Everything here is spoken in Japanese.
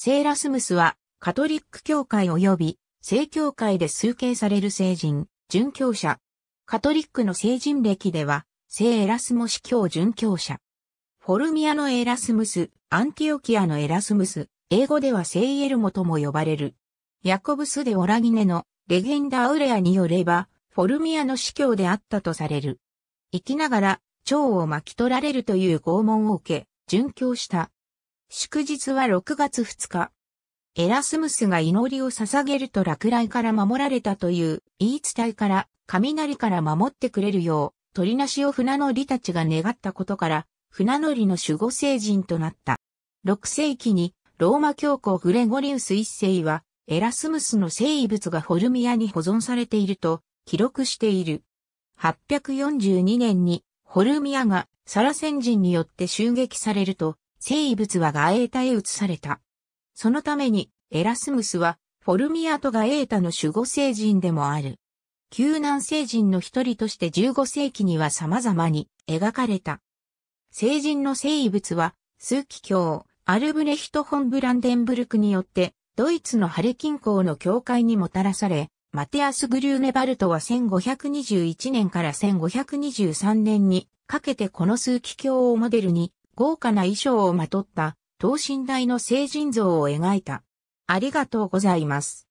聖ラスムスは、カトリック教会及び、聖教会で崇敬される聖人、殉教者。カトリックの聖人歴では、聖エラスモ司教殉教者。フォルミアのエラスムス、アンティオキアのエラスムス、英語では聖エルモとも呼ばれる。ヤコブス・でオラギネのレゲンダ・ウレアによれば、フォルミアの司教であったとされる。生きながら、蝶を巻き取られるという拷問を受け、殉教した祝日は6月2日。エラスムスが祈りを捧げると落雷から守られたという言い伝えから雷から守ってくれるよう鳥なしを船乗りたちが願ったことから船乗りの守護聖人となった。6世紀にローマ教皇グレゴリウス一世はエラスムスの聖遺物がホルミアに保存されていると記録している。842年にホルミアがサラセン人によって襲撃されると生物はガエータへ移された。そのために、エラスムスは、フォルミアとガエータの守護聖人でもある。旧難聖人の一人として15世紀には様々に描かれた。聖人の生物は、数奇教、アルブレヒト・ホン・ブランデンブルクによって、ドイツのハレ近郊の教会にもたらされ、マテアス・グリューネバルトは1521年から1523年にかけてこの数奇教をモデルに豪華な衣装をまとった等身大の成人像を描いた。ありがとうございます。